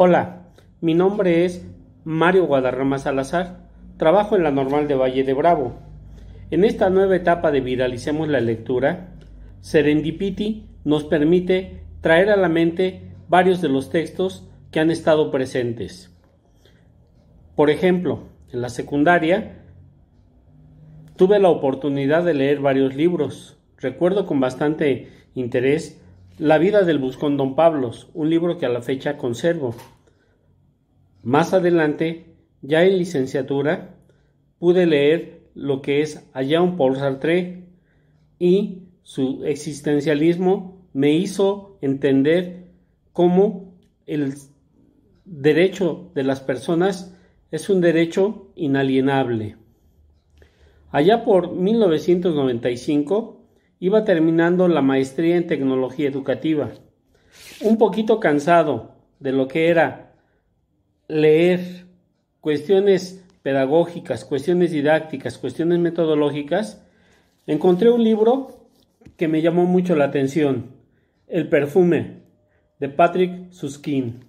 Hola, mi nombre es Mario Guadarrama Salazar. Trabajo en la normal de Valle de Bravo. En esta nueva etapa de Vidalicemos la lectura, Serendipity nos permite traer a la mente varios de los textos que han estado presentes. Por ejemplo, en la secundaria tuve la oportunidad de leer varios libros. Recuerdo con bastante interés la vida del buscón Don Pablos, un libro que a la fecha conservo. Más adelante, ya en licenciatura, pude leer lo que es Allá un paul Sartre y su existencialismo me hizo entender cómo el derecho de las personas es un derecho inalienable. Allá por 1995, iba terminando la maestría en tecnología educativa. Un poquito cansado de lo que era leer cuestiones pedagógicas, cuestiones didácticas, cuestiones metodológicas, encontré un libro que me llamó mucho la atención, El perfume, de Patrick Suskin.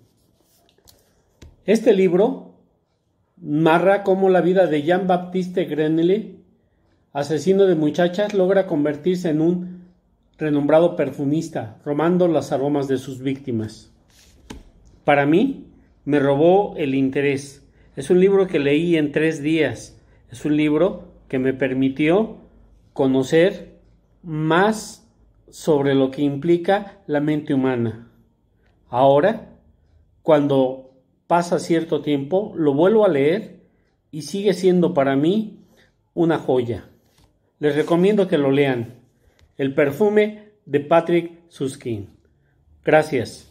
Este libro narra cómo la vida de Jean-Baptiste Grenelle asesino de muchachas, logra convertirse en un renombrado perfumista, romando las aromas de sus víctimas. Para mí, me robó el interés. Es un libro que leí en tres días. Es un libro que me permitió conocer más sobre lo que implica la mente humana. Ahora, cuando pasa cierto tiempo, lo vuelvo a leer y sigue siendo para mí una joya. Les recomiendo que lo lean. El perfume de Patrick Suskin. Gracias.